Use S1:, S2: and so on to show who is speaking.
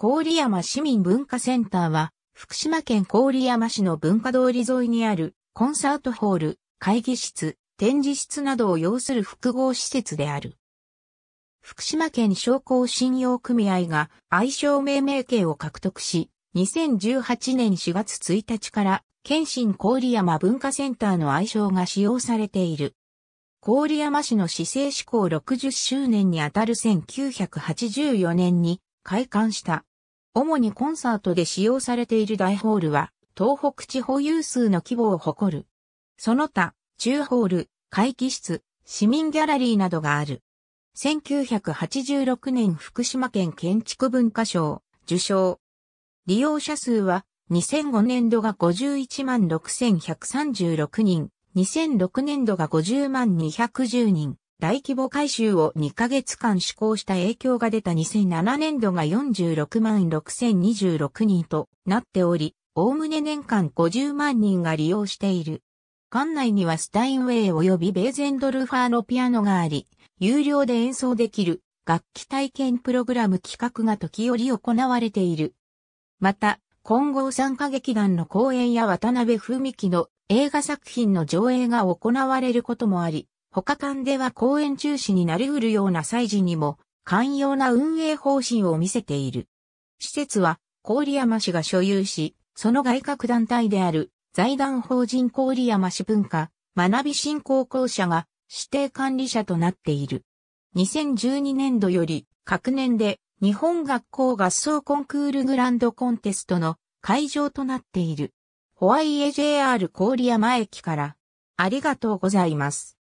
S1: 郡山市民文化センターは、福島県郡山市の文化通り沿いにある、コンサートホール、会議室、展示室などを要する複合施設である。福島県商工信用組合が愛称命名権を獲得し、2018年4月1日から、県心郡山文化センターの愛称が使用されている。郡山市の市政施行60周年にあたる1984年に開館した主にコンサートで使用されている大ホールは、東北地方有数の規模を誇る。その他、中ホール、会議室、市民ギャラリーなどがある。1986年福島県建築文化賞、受賞。利用者数は2005年度が51万6136人、2006年度が50万210人、大規模改修を2ヶ月間施行した影響が出た2007年度が46万6026人となっており、おおむね年間50万人が利用している。館内にはスタインウェイ及びベーゼンドルファーのピアノがあり、有料で演奏できる楽器体験プログラム企画が時折行われている。また、今後参加劇団の公演や渡辺文樹の映画作品の上映が行われることもあり、他間では公演中止になりうるような祭事にも、寛容な運営方針を見せている。施設は、郡山市が所有し、その外郭団体である、財団法人郡山市文化、学び振興公社が、指定管理者となっている。2012年度より、各年で、日本学校合奏コンクールグランドコンテストの会場となっている。ホワイエ JR 郡山駅から、ありがとうございます。